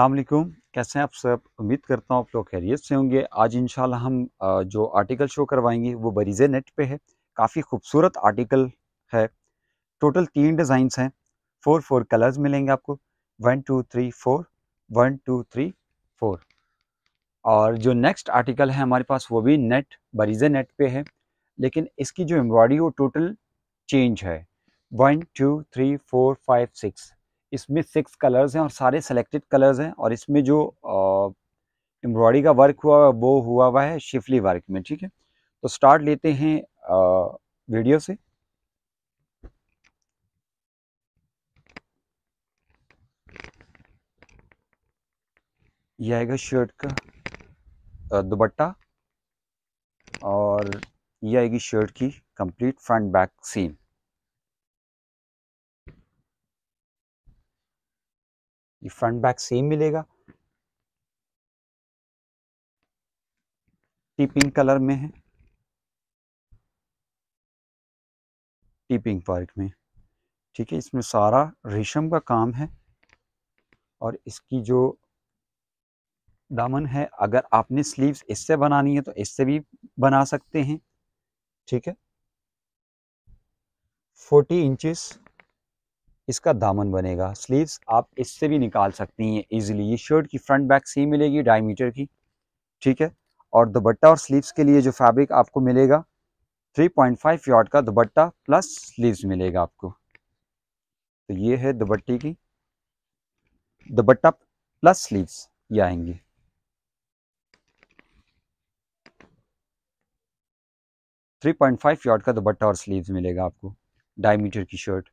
अल्लाम कैसे हैं आप सब उम्मीद करता हूँ आप लोग खैरियत से होंगे आज इन हम जो आर्टिकल शो करवाएंगे वो बरीज़े नेट पे है काफ़ी खूबसूरत आर्टिकल है टोटल तीन डिज़ाइंस हैं फोर फोर कलर्स मिलेंगे आपको one two three four one two three four और जो नेक्स्ट आर्टिकल है हमारे पास वो भी नेट बरीज़े नेट पे है लेकिन इसकी जो एम्ब्रॉयडरी वो टोटल चेंज है one two three four five six इसमें सिक्स कलर्स हैं और सारे सेलेक्टेड कलर्स हैं और इसमें जो एम्ब्रॉयडरी का वर्क हुआ हुआ वो हुआ हुआ है शिफली वर्क में ठीक है तो स्टार्ट लेते हैं आ, वीडियो से यह आएगा शर्ट का दुपट्टा और यह आएगी शर्ट की कंप्लीट फ्रंट बैक सीम ये फ्रंट बैक सेम मिलेगा टीपिंग कलर में है टीपिंग वर्क में ठीक है इसमें सारा रेशम का काम है और इसकी जो दामन है अगर आपने स्लीव्स इससे बनानी है तो इससे भी बना सकते हैं ठीक है फोर्टी इंचेस इसका दामन बनेगा स्लीव्स आप इससे भी निकाल सकती हैं इजीली ये शर्ट की फ्रंट बैक सेम मिलेगी ढाई मीटर की ठीक है और दुबट्टा और स्लीव्स के लिए जो फैब्रिक आपको मिलेगा 3.5 पॉइंट यार्ड का दुबट्टा प्लस स्लीव्स मिलेगा आपको तो ये है दुबट्टी की दुबट्टा प्लस स्लीव्स ये आएंगे थ्री पॉइंट फाइव यार्ड का दुबट्टा और स्लीव्स मिलेगा आपको डाई मीटर की शर्ट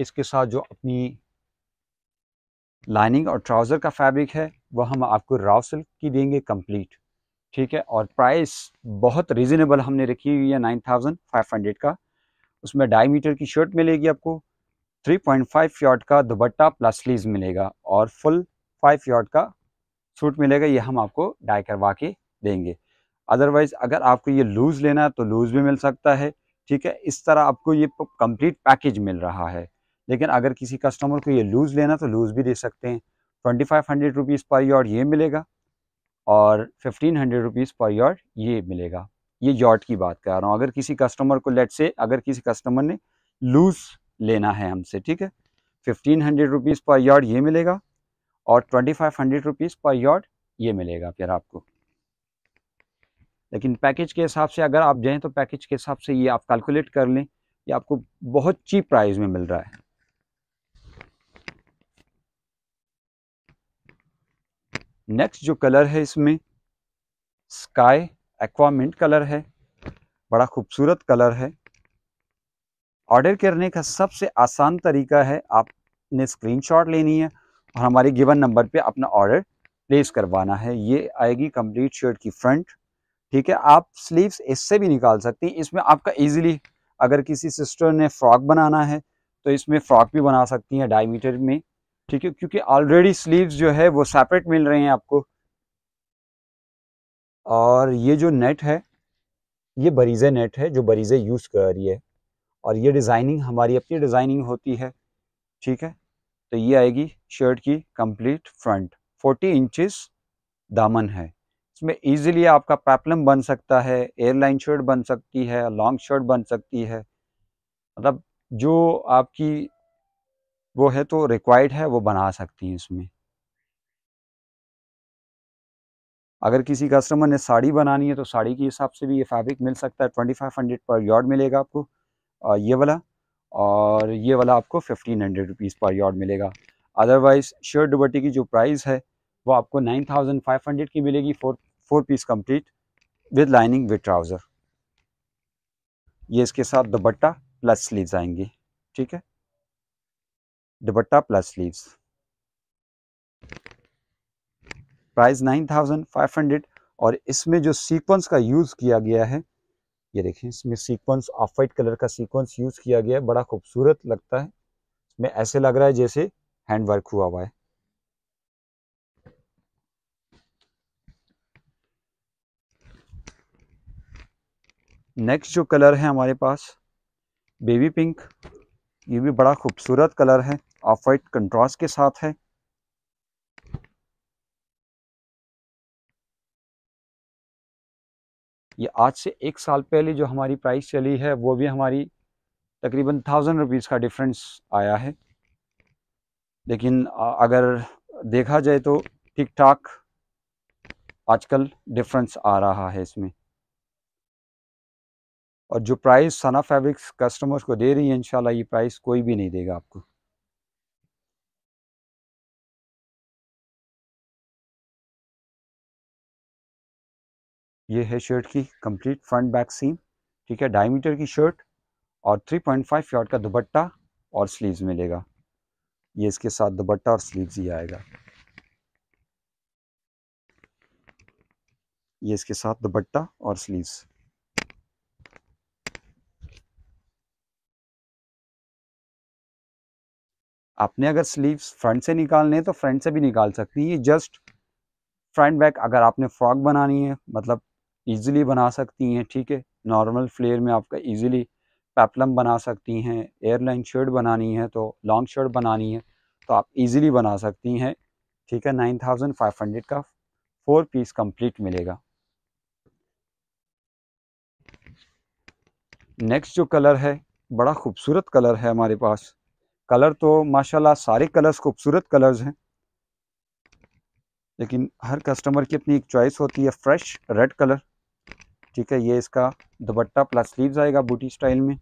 इसके साथ जो अपनी लाइनिंग और ट्राउज़र का फैब्रिक है वह हम आपको राव सिल्क की देंगे कंप्लीट ठीक है और प्राइस बहुत रिजनेबल हमने रखी हुई है नाइन थाउजेंड फाइव हंड्रेड का उसमें ढाई मीटर की शर्ट मिलेगी आपको थ्री पॉइंट फाइव यार्ड का दुबट्टा प्लस स्लीव मिलेगा और फुल फाइव यार्ड का सूट मिलेगा ये हम आपको डाई करवा के देंगे अदरवाइज़ अगर आपको ये लूज़ लेना है तो लूज़ भी मिल सकता है ठीक है इस तरह आपको ये कंप्लीट पैकेज मिल रहा है लेकिन अगर किसी कस्टमर को ये लूज़ लेना तो लूज़ भी दे सकते हैं twenty five hundred rupees per yard ये मिलेगा और fifteen hundred rupees per yard ये मिलेगा ये यार्ड की बात कर रहा हूँ अगर किसी कस्टमर को लेट से अगर किसी कस्टमर ने लूज़ लेना है हमसे ठीक है fifteen hundred rupees per yard ये मिलेगा और twenty five hundred rupees per yard ये मिलेगा फिर आपको लेकिन पैकेज के हिसाब से अगर आप जाएँ तो पैकेज के हिसाब से ये आप कैलकुलेट कर लें ये आपको बहुत चीप प्राइस में मिल रहा है नेक्स्ट जो कलर है इसमें स्काई एक्वामिंट कलर है बड़ा खूबसूरत कलर है ऑर्डर करने का सबसे आसान तरीका है आपने स्क्रीनशॉट लेनी है और हमारे गिवन नंबर पे अपना ऑर्डर प्लेस करवाना है ये आएगी कंप्लीट शर्ट की फ्रंट ठीक है आप स्लीव्स इससे भी निकाल सकते हैं इसमें आपका इजीली अगर किसी सिस्टर ने फ्रॉक बनाना है तो इसमें फ्रॉक भी बना सकती हैं डायमीटर में ठीक है क्योंकि ऑलरेडी स्लीव्स जो है वो सेपरेट मिल रहे हैं आपको और ये जो नेट है ये बरीज़े नेट है जो बरीज़े यूज़ कर रही है और ये डिज़ाइनिंग हमारी अपनी डिज़ाइनिंग होती है ठीक है तो ये आएगी शर्ट की कंप्लीट फ्रंट 40 इंचेस दामन है इसमें इजीली आपका पैपलम बन सकता है एयरलाइन शर्ट बन सकती है लॉन्ग शर्ट बन सकती है मतलब जो आपकी वो है तो रिक्वायर्ड है वो बना सकती हैं उसमें अगर किसी कस्टमर ने साड़ी बनानी है तो साड़ी के हिसाब से भी ये फैब्रिक मिल सकता है twenty five hundred per yard मिलेगा आपको ये वाला और ये वाला आपको fifteen hundred rupees per yard मिलेगा अदरवाइज़ शर्ट दुबट्टे की जो प्राइस है वो आपको नाइन थाउजेंड फाइव हंड्रेड की मिलेगी four four piece complete with lining with trouser ये इसके साथ दुबट्टा प्लस स्लीव्स आएंगे ठीक है dupatta plus sleeves price nine thousand five hundred और इसमें जो सीक्वेंस का यूज़ किया गया है ये देखिए इसमें सीक्वेंस ऑफ वाइट कलर का सीक्वेंस यूज़ किया गया है बड़ा खूबसूरत लगता है इसमें ऐसे लग रहा है जैसे हैंड वर्क हुआ हुआ है नेक्स्ट जो कलर है हमारे पास बेबी पिंक ये भी बड़ा खूबसूरत कलर है ऑफ वाइट कंट्रास्ट के साथ है ये आज से एक साल पहले जो हमारी प्राइस चली है वो भी हमारी तकरीबन थाउजेंड रुपीज़ का डिफरेंस आया है लेकिन अगर देखा जाए तो ठीक ठाक आजकल डिफरेंस आ रहा है इसमें और जो प्राइस सना फैब्रिक्स कस्टमर्स को दे रही है इंशाल्लाह ये प्राइस कोई भी नहीं देगा आपको ये है शर्ट की कंप्लीट फ्रंट बैक सीम ठीक है ढाई मीटर की शर्ट और 3.5 पॉइंट फाइव का दुपट्टा और स्लीव्स मिलेगा ये इसके साथ दुपट्टा और स्लीव्स ही आएगा ये इसके साथ दुपट्टा और स्लीव्स आपने अगर स्लीव्स फ्रंट से निकालने हैं तो फ्रंट से भी निकाल सकती है जस्ट फ्रंट बैक अगर आपने फ्रॉक बनानी है मतलब ईज़िली बना सकती हैं ठीक है नॉर्मल फ्लेयर में आपका ईज़िली पेपलम बना सकती हैं एयरलाइन शर्ट बनानी है तो लॉन्ग शर्ट बनानी है तो आप इजीली बना सकती हैं ठीक है नाइन थाउजेंड फाइव हंड्रेड का फोर पीस कंप्लीट मिलेगा नेक्स्ट जो कलर है बड़ा खूबसूरत कलर है हमारे पास कलर तो माशाल्लाह सारे कलर्स खूबसूरत कलर्स हैं लेकिन हर कस्टमर की अपनी एक चॉइस होती है फ्रेश रेड कलर ठीक है ये इसका दुपट्टा प्लस स्लीव्स आएगा बूटी स्टाइल में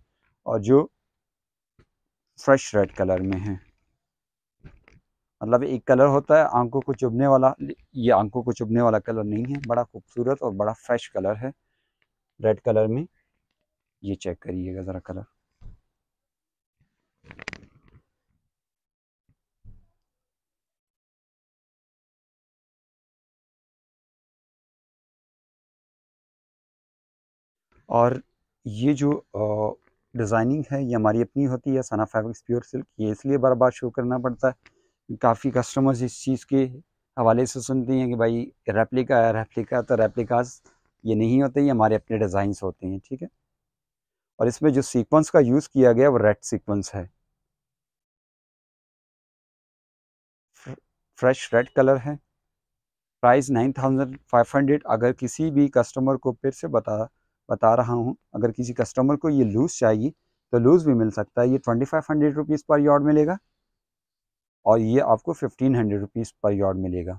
और जो फ्रेश रेड कलर में है मतलब एक कलर होता है आंखों को चुभने वाला ये आंखों को चुभने वाला कलर नहीं है बड़ा खूबसूरत और बड़ा फ्रेश कलर है रेड कलर में ये चेक करिएगा ज़रा कलर और ये जो डिज़ाइनिंग है ये हमारी अपनी होती है सना फैब्रिक्स प्योर सिल्क ये इसलिए बार बार शो करना पड़ता है काफ़ी कस्टमर्स इस चीज़ के हवाले से सुनते हैं कि भाई रेप्लिका है रेप्लिका तो रेप्लिकाज ये नहीं होते ये हमारे अपने डिज़ाइंस होते हैं ठीक है और इसमें जो सीक्वेंस का यूज़ किया गया वो रेड सीक्वेंस है फ्रेश रेड कलर है price nine thousand five hundred अगर किसी भी कस्टमर को फिर से बता बता रहा हूँ अगर किसी कस्टमर को ये लूज़ चाहिए तो लूज़ भी मिल सकता है ये twenty five hundred rupees per yard मिलेगा और ये आपको fifteen hundred rupees per yard मिलेगा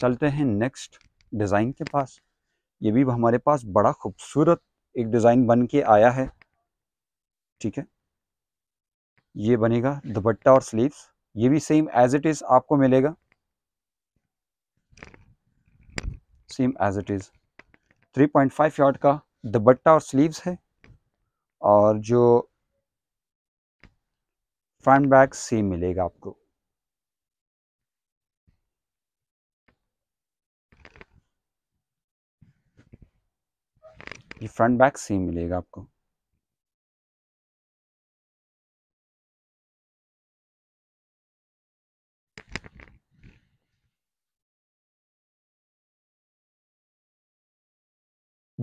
चलते हैं नेक्स्ट डिज़ाइन के पास ये भी हमारे पास बड़ा खूबसूरत एक डिज़ाइन बन के आया है ठीक है ये बनेगा दुपट्टा और स्लीव्स ये भी सेम एज इट इज़ आपको मिलेगा same as it is 3.5 yard का दबट्टा और स्लीव्स है और जो फ्रंट बैग सेम मिलेगा आपको ये फ्रंट बैक सेम मिलेगा आपको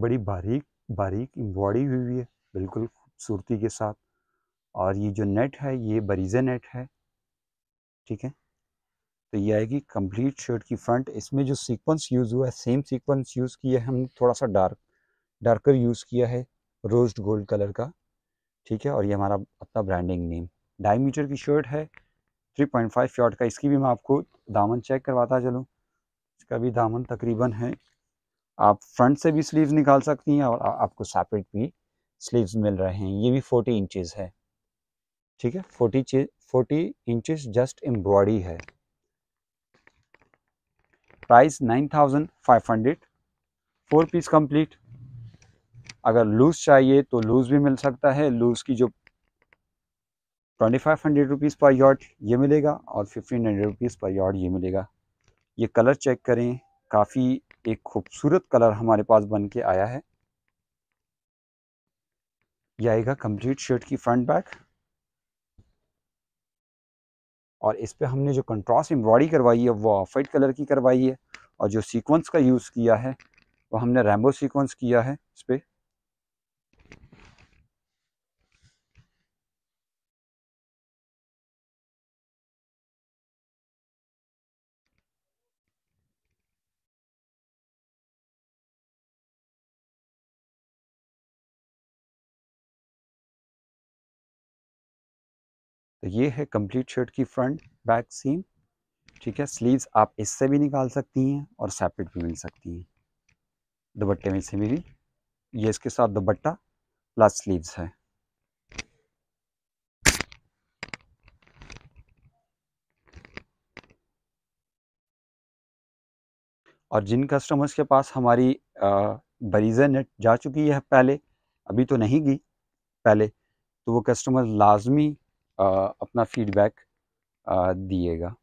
बड़ी बारीक बारीक एम्ब्रॉयडरी हुई हुई है बिल्कुल खूबसूरती के साथ और ये जो नेट है ये बरीजा नेट है ठीक है तो ये आएगी कंप्लीट शर्ट की फ्रंट इसमें जो सीक्वेंस यूज़ हुआ है सेम सीक्वेंस यूज़ किया है हमने थोड़ा सा डार्क डार्कर यूज़ किया है रोज्ड गोल्ड कलर का ठीक है और ये हमारा अपना ब्रांडिंग नेम ढाई मीटर की शर्ट है थ्री पॉइंट फाइव का इसकी भी मैं आपको दामन चेक करवाता चलूँ इसका भी दामन तकरीबन है आप फ्रंट से भी स्लीव्स निकाल सकती हैं और आपको सेपरेट भी स्लीव्स मिल रहे हैं ये भी फोर्टी इंचज़ है ठीक है forty forty inches just embroidery है price nine thousand five hundred four piece complete अगर लूज चाहिए तो लूज भी मिल सकता है लूज की जो twenty five hundred rupees per yard ये मिलेगा और fifteen hundred rupees per yard ये मिलेगा ये कलर चेक करें काफ़ी एक खूबसूरत कलर हमारे पास बन के आया है यह आएगा कंप्लीट शर्ट की फ्रंट बैक और इस पे हमने जो कंट्रास्ट एम्ब्रॉयडरी करवाई है वो ऑफ वाइट कलर की करवाई है और जो सीक्वेंस का यूज़ किया है वो हमने रैम्बो सीक्वेंस किया है इस पर तो ये है कंप्लीट शर्ट की फ्रंट बैक सीम ठीक है स्लीव्स आप इससे भी निकाल सकती हैं और सेपरेट भी मिल सकती हैं दुपट्टे में से भी ये इसके साथ दुपट्टा प्लस स्लीव्स है और जिन कस्टमर्स के पास हमारी बरीज़ा नेट जा चुकी है पहले अभी तो नहीं गई पहले तो वो कस्टमर लाजमी अपना फीडबैक दिएगा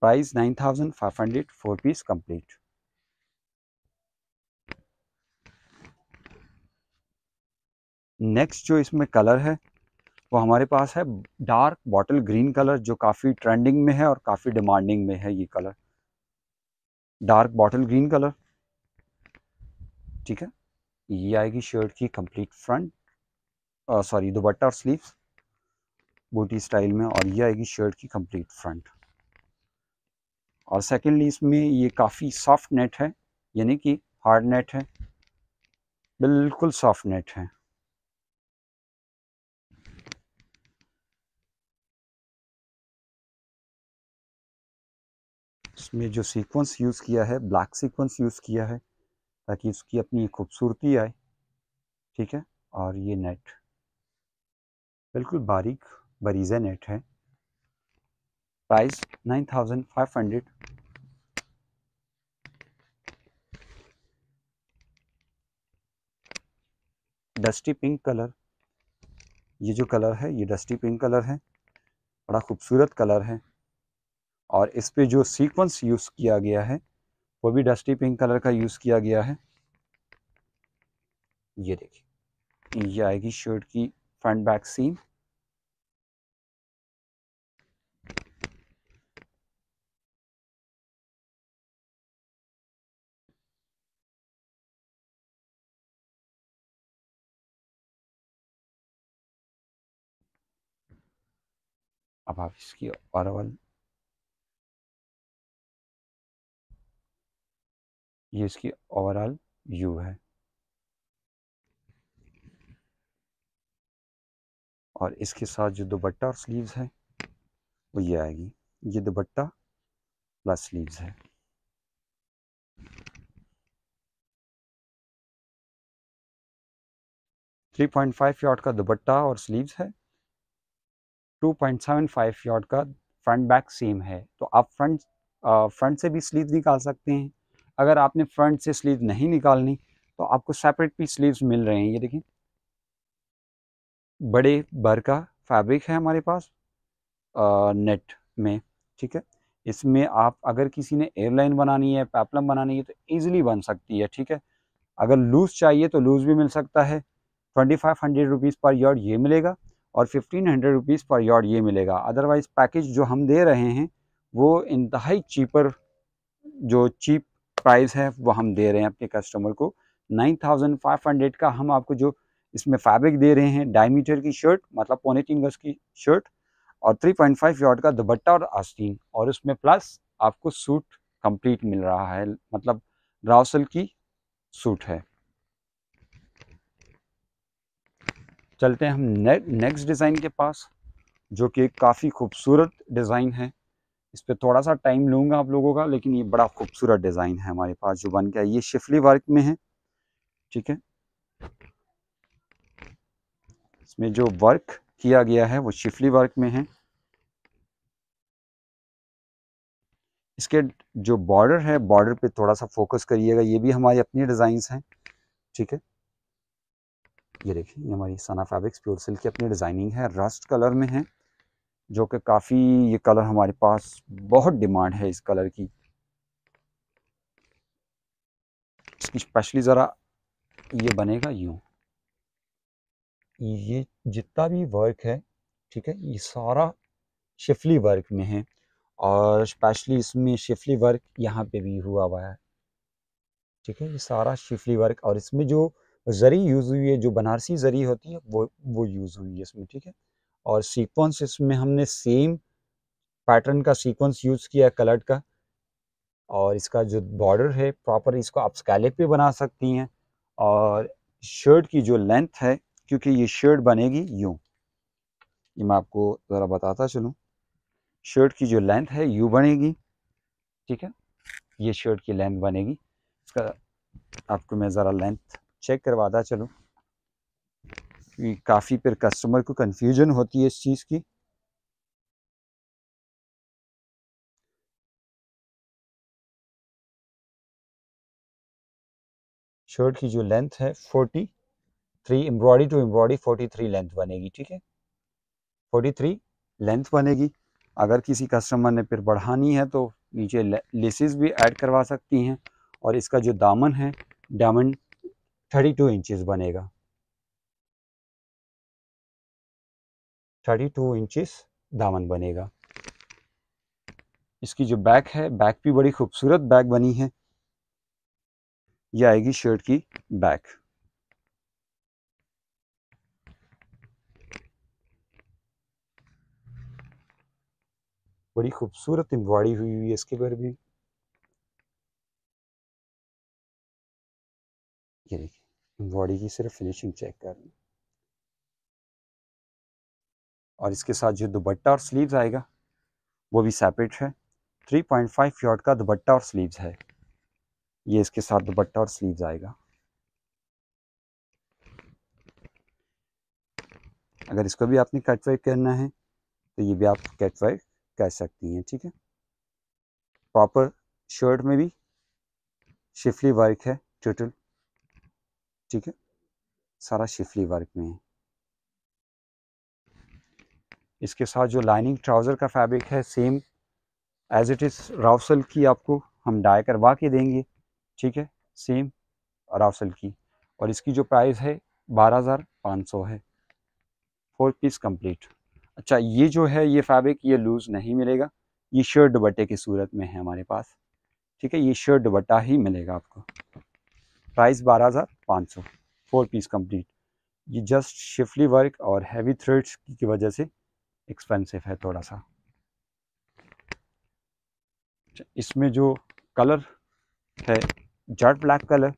price nine thousand five hundred four piece complete next जो इसमें कलर है वो हमारे पास है डार्क बॉटल ग्रीन कलर जो काफ़ी ट्रेंडिंग में है और काफ़ी डिमांडिंग में है ये colour dark bottle green colour ठीक है ये आएगी शर्ट की कंप्लीट फ्रंट सॉरी दुबट्टा और स्लीव्स बूटी स्टाइल में और ये आएगी शर्ट की कंप्लीट फ्रंट और सेकेंडली इसमें ये काफ़ी सॉफ्ट नेट है यानी कि हार्ड नेट है बिल्कुल सॉफ्ट नेट है इसमें जो सीक्वेंस यूज़ किया है ब्लैक सीक्वेंस यूज़ किया है ताकि उसकी अपनी खूबसूरती आए ठीक है और ये नेट बिल्कुल बारीक बरीजा नेट है price nine thousand five hundred dusty pink colour ये जो कलर है ये डस्टी पिंक कलर है बड़ा खूबसूरत कलर है और इस पे जो सीक्वेंस यूज़ किया गया है वो भी डस्टी पिंक कलर का यूज़ किया गया है ये देखिए ये आएगी शर्ट की फ्रंट बैक सीम अब आप इसकी ओवरऑल ये इसकी ओवरऑल व्यू है और इसके साथ जो दुपट्टा और स्लीव्स है वो ये आएगी ये दुपट्टा प्लस स्लीव्स है थ्री पॉइंट फाइव यॉट का दुपट्टा और स्लीव्स है 2.75 यार्ड का फ्रंट बैक सेम है तो आप फ्रंट फ्रंट से भी स्लीव निकाल सकते हैं अगर आपने फ्रंट से स्लीव नहीं निकालनी तो आपको सेपरेट भी स्लीव्स मिल रहे हैं ये देखें बड़े भर का फैब्रिक है हमारे पास नेट में ठीक है इसमें आप अगर किसी ने एयरलाइन बनानी है पैपलम बनानी है तो ईजिली बन सकती है ठीक है अगर लूज़ चाहिए तो लूज़ भी मिल सकता है twenty five hundred rupees per yard ये मिलेगा और fifteen hundred rupees per yard ये मिलेगा अदरवाइज़ पैकेज जो हम दे रहे हैं वो इंतहाई चीपर जो चीप प्राइस है वो हम दे रहे हैं अपने कस्टमर को नाइन थाउजेंड फाइव हंड्रेड का हम आपको जो इसमें फैब्रिक दे रहे हैं डायमीटर की शर्ट मतलब पौने तीन गज की शर्ट और थ्री पॉइंट फाइव यार्ड का दुपट्टा और आस्तीन और उसमें प्लस आपको सूट कंप्लीट मिल रहा है मतलब राउसल की सूट है चलते हैं हम ने, नेक्स्ट डिज़ाइन के पास जो कि काफ़ी खूबसूरत डिज़ाइन है इस पर थोड़ा सा टाइम लूँगा आप लोगों का लेकिन ये बड़ा खूबसूरत डिज़ाइन है हमारे पास जो बन गया ये शिफली वर्क में है ठीक है इसमें जो वर्क किया गया है वो शिफली वर्क में है इसके जो बॉर्डर है बॉर्डर पे थोड़ा सा फोकस करिएगा ये भी हमारे अपनी डिजाइन हैं ठीक है ये देखिए ये हमारी सना फैब्रिक्स प्योर सिल्क की अपनी डिज़ाइनिंग है रस्ट कलर में है जो कि काफ़ी ये कलर हमारे पास बहुत डिमांड है इस कलर की इसकी स्पेशली ज़रा ये बनेगा यूँ ये जितना भी वर्क है ठीक है ये सारा शिफली वर्क में है और स्पेशली इसमें शिफली वर्क यहाँ पे भी हुआ हुआ है ठीक है ये सारा शिफली वर्क और इसमें जो ज़री यूज़ हुई है जो बनारसी ज़री होती है वो वो यूज़ हुई है इसमें ठीक है और सीक्वेंस इसमें हमने सेम पैटर्न का सीक्वेंस यूज़ किया है कलर्ड का और इसका जो बॉर्डर है प्रॉपर इसको आप स्कैलेप पे बना सकती हैं और शर्ट की जो लेंथ है क्योंकि ये शर्ट बनेगी यूँ ये मैं आपको ज़रा बताता चलूँ शर्ट की जो लेंथ है यू बनेगी ठीक है ये शर्ट की लेंथ बनेगी इसका आपको मैं ज़रा लेंथ चेक करवाता चलूँ काफ़ी फिर कस्टमर को कन्फ्यूजन होती है इस चीज़ की शर्ट की जो लेंथ है forty three embroidery to embroidery forty three length बनेगी ठीक है फोर्टी थ्री लेंथ बनेगी अगर किसी कस्टमर ने फिर बढ़ानी है तो नीचे लेसिस भी ऐड करवा सकती हैं और इसका जो दामन है डायमंड थर्टी टू इंचज बनेगा थर्टी टू इंचज दामन बनेगा इसकी जो बैक है बैक भी बड़ी खूबसूरत बैक बनी है ये आएगी शर्ट की बैक बड़ी खूबसूरत एम्ब्रॉयडरी हुई हुई है इसके पर भी ये बॉडी की सिर्फ फिनिशिंग चेक करनी और इसके साथ जो दुबट्टा और स्लीव्स आएगा वो भी सेपरेट है 3.5 पॉइंट फाइव का दुबट्टा और स्लीव्स है ये इसके साथ दुबट्टा और स्लीव्स आएगा अगर इसको भी आपने कैटवर्क करना है तो ये भी आप कैटवर्क कर सकती हैं ठीक है प्रॉपर शर्ट में भी शिफली वर्क है टोटल ठीक है सारा शिफली वर्क में है इसके साथ जो लाइनिंग ट्राउज़र का फैब्रिक है सेम एज इट इज़ राउसल की आपको हम डाई करवा के देंगे ठीक है सेम राउसल की और इसकी जो प्राइस है बारह हज़ार पाँच सौ है फोर पीस कंप्लीट अच्छा ये जो है ये फैब्रिक ये लूज़ नहीं मिलेगा ये शर्ट दुबट्टे की सूरत में है हमारे पास ठीक है ये शर्ट दुबट्टा ही मिलेगा आपको प्राइस बारह हज़ार पाँच सौ फोर पीस कंप्लीट ये जस्ट शिफली वर्क और हैवी थ्रेड्स की वजह से एक्सपेंसिव है थोड़ा सा इसमें जो कलर है jet black colour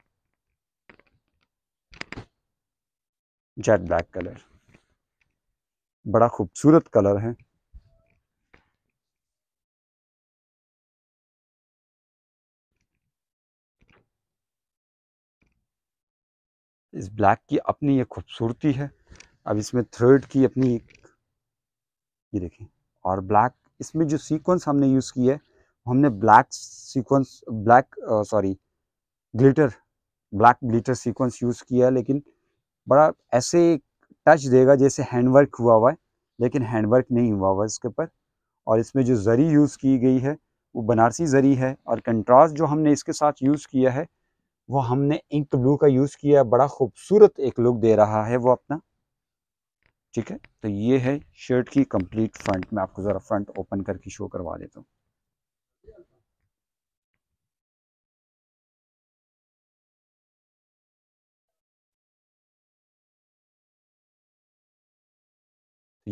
jet black colour बड़ा खूबसूरत कलर है इस ब्लैक की अपनी एक खूबसूरती है अब इसमें थ्रेड की अपनी एक ये देखें और ब्लैक इसमें जो सीक्वेंस हमने यूज़ किया है हमने black sequence black sorry glitter black glitter sequence use किया है लेकिन बड़ा ऐसे टच देगा जैसे हैंडवर्क हुआ हुआ है लेकिन हैंडवर्क नहीं हुआ हुआ इसके ऊपर और इसमें जो ज़री यूज़ की गई है वो बनारसी ज़री है और कंट्रास्ट जो हमने इसके साथ यूज़ किया है वो हमने इंक ब्लू का यूज़ किया बड़ा खूबसूरत एक लुक दे रहा है वो अपना ठीक है तो ये है शर्ट की कंप्लीट फ्रंट मैं आपको ज़रा फ्रंट ओपन करके शो करवा देता हूँ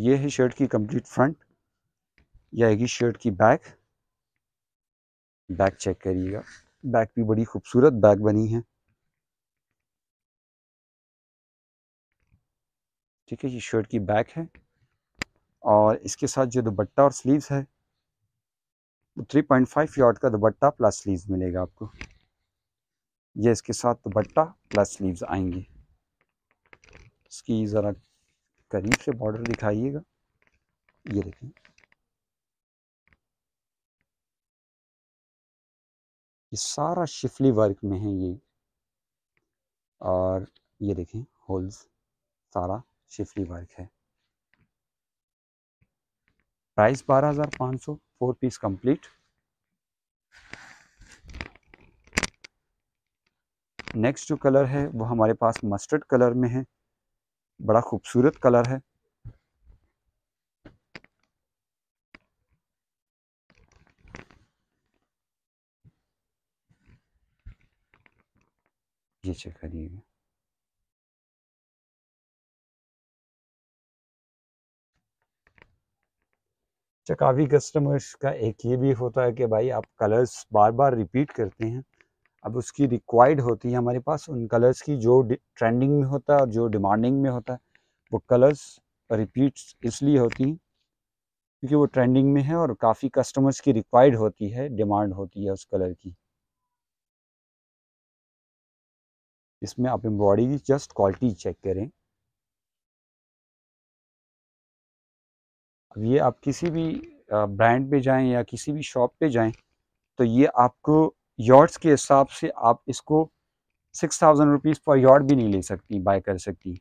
ये है शर्ट की कंप्लीट फ्रंट यह आएगी शर्ट की बैक बैक चेक करिएगा बैक भी बड़ी खूबसूरत बैक बनी है ठीक है ये शर्ट की बैक है और इसके साथ जो दुपट्टा और स्लीव्स है वो थ्री पॉइंट फाइव यार्ड का दुपट्टा प्लस स्लीव्स मिलेगा आपको ये इसके साथ दुपट्टा प्लस स्लीव्स आएंगे इसकी ज़रा करीब से बॉर्डर दिखाइएगा ये देखें ये सारा शिफली वर्क में है ये और ये देखें होल्स सारा शिफली वर्क है प्राइस बारह हज़ार सौ फोर पीस कंप्लीट नेक्स्ट जो कलर है वो हमारे पास मस्टर्ड कलर में है बड़ा खूबसूरत कलर है ये चेक करिएगा अच्छा, काफ़ी कस्टमर्स का एक ये भी होता है कि भाई आप कलर्स बार बार रिपीट करते हैं अब उसकी रिक्वायर्ड होती है हमारे पास उन कलर्स की जो ट्रेंडिंग में होता है और जो डिमांडिंग में होता है वो कलर्स रिपीट इसलिए होती हैं क्योंकि वो ट्रेंडिंग में है और काफ़ी कस्टमर्स की रिक्वायर्ड होती है डिमांड होती है उस कलर की इसमें आप एम्ब्रॉयडरी की जस्ट क्वालिटी चेक करें अब ये आप किसी भी ब्रांड पे जाएं या किसी भी शॉप पे जाएं तो ये आपको यॉर्ड्स के हिसाब से आप इसको सिक्स थाउजेंड रुपीज़ पर यॉर्ड भी नहीं ले सकती बाय कर सकती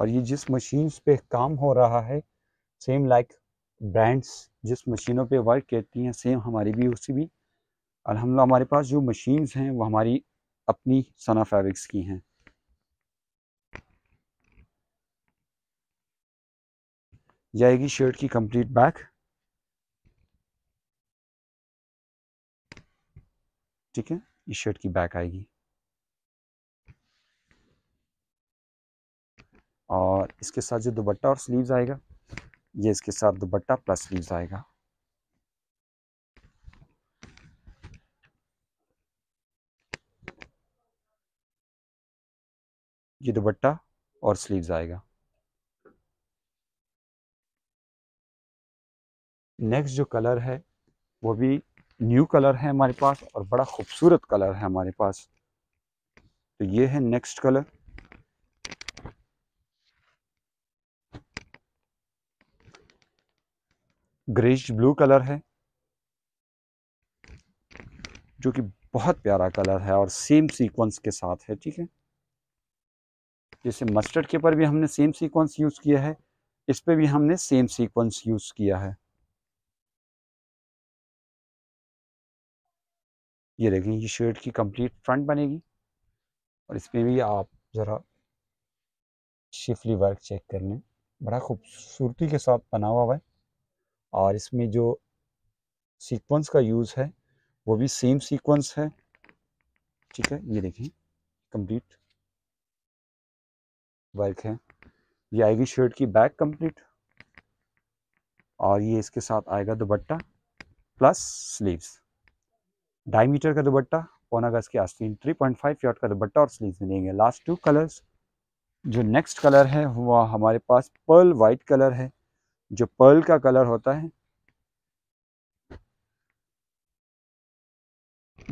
और ये जिस मशीन्स पे काम हो रहा है सेम लाइक like ब्रांड्स जिस मशीनों पे वर्क करती हैं सेम हमारी भी उसी भी अलहमद हमारे पास जो मशीन्स हैं वो हमारी अपनी सना फैब्रिक्स की हैं जाएगी शर्ट की कंप्लीट बैक ठीक है इस शर्ट की बैक आएगी और इसके साथ जो दुबट्टा और स्लीव्स आएगा ये इसके साथ दुपट्टा प्लस स्लीव आएगा ये दुपट्टा और स्लीव्स आएगा नेक्स्ट जो कलर है वो भी न्यू कलर है हमारे पास और बड़ा खूबसूरत कलर है हमारे पास तो ये है next colour greyish blue colour है जो कि बहुत प्यारा कलर है और सेम सीक्वेंस के साथ है ठीक है जैसे मस्टर्ड के पर भी हमने सेम सीक्वेंस यूज़ किया है इस पर भी हमने सेम सीक्वेंस यूज़ किया है ये देखें ये शर्ट की कंप्लीट फ्रंट बनेगी और इस पर भी आप ज़रा शिफली वर्क चेक कर लें बड़ा खूबसूरती के साथ बना हुआ है और इसमें जो सीक्वेंस का यूज़ है वो भी सेम सीक्वेंस है ठीक है ये देखें कंप्लीट वर्क है ये आएगी शर्ट की बैक कंप्लीट और ये इसके साथ आएगा दुपट्टा प्लस स्लीव्स ढाई मीटर का दुबट्टा पौना गज के आस्तीन थ्री पॉइंट फाइव यार्ड का दुबट्टा और स्लीव्स मिलेंगे लास्ट टू कलर्स जो नेक्स्ट कलर है वह हमारे पास पर्ल वाइट कलर है जो पर्ल का कलर होता है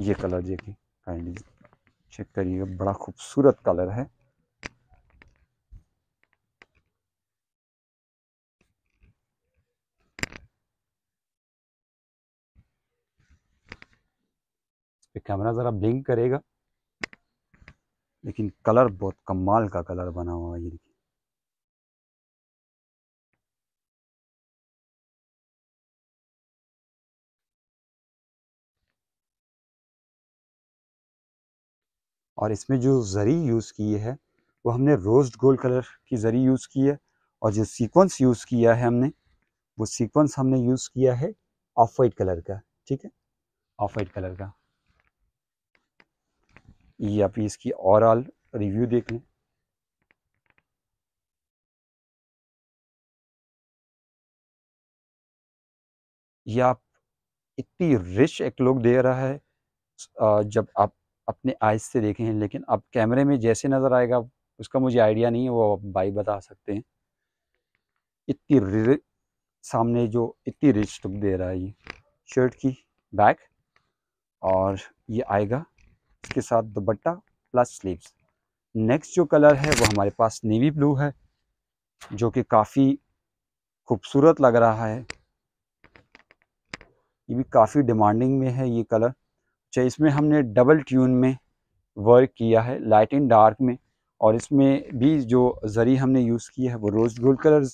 ये कलर देखिए काइंडली चेक करिएगा बड़ा खूबसूरत कलर है कैमरा ज़रा ब्लिंक करेगा लेकिन कलर बहुत कमाल का कलर बना हुआ है ये देखिए और इसमें जो ज़री यूज़ की है वो हमने रोज गोल्ड कलर की ज़री यूज़ की है और जो सीक्वेंस यूज़ किया है हमने वो सीक्वेंस हमने यूज़ किया है ऑफ वाइट कलर का ठीक है ऑफ वाइट कलर का ये आप इसकी ओवरऑल रिव्यू देख लें यह आप इतनी रिच एक लुक दे रहा है जब आप अपने आइज से देखे हैं लेकिन अब कैमरे में जैसे नज़र आएगा उसका मुझे आइडिया नहीं है वो भाई बता सकते हैं इतनी सामने जो इतनी रिच लुक दे रहा है ये शर्ट की बैक और ये आएगा इसके साथ दुपट्टा प्लस स्लीव्स नेक्स्ट जो कलर है वो हमारे पास नेवी ब्लू है जो कि काफ़ी खूबसूरत लग रहा है ये भी काफ़ी डिमांडिंग में है ये कलर अच्छा इसमें हमने डबल ट्यून में वर्क किया है लाइट एंड डार्क में और इसमें भी जो ज़री हमने यूज़ किया है वो rose gold colour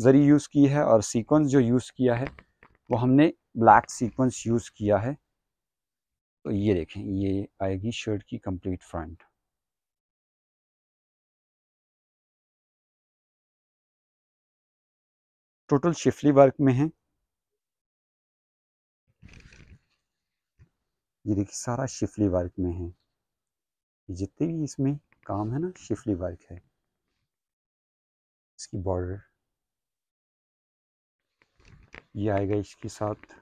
zari use की है और सीक्वेंस जो यूज़ किया है वो हमने ब्लैक सीक्वेंस यूज़ किया है तो ये देखें ये आएगी शर्ट की complete front total schiffli work में है ये देखिए सारा शिफली वर्क में है जितने भी इसमें काम है ना शिफली वर्क है इसकी बॉर्डर ये आएगा इसके साथ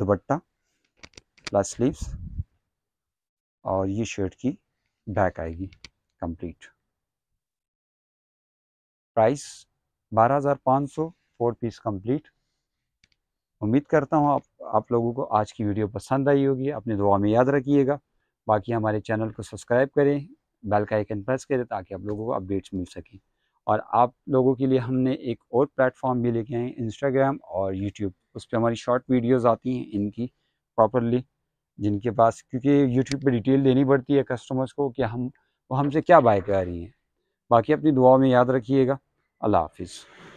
दुपट्टा प्लस स्लीव्स और ये शर्ट की बैक आएगी कंप्लीट प्राइस बारह हज़ार पाँच सौ फोर पीस कंप्लीट उम्मीद करता हूँ आप आप लोगों को आज की वीडियो पसंद आई होगी अपनी दुआ में याद रखिएगा बाकी हमारे चैनल को सब्सक्राइब करें बेल का आइकन प्रेस करें ताकि आप लोगों को अपडेट्स मिल सकें और आप लोगों के लिए हमने एक और प्लेटफॉर्म भी लेके आए इंस्टाग्राम और यूट्यूब उस पर हमारी शॉर्ट वीडियोज़ आती हैं इनकी प्रॉपरली जिनके पास क्योंकि यूट्यूब पर डिटेल देनी पड़ती है कस्टमर्स को कि हम वो हमसे क्या बाय कर रही हैं बाकी अपनी दुआ में याद रखिएगा अल्लाह हाफिज़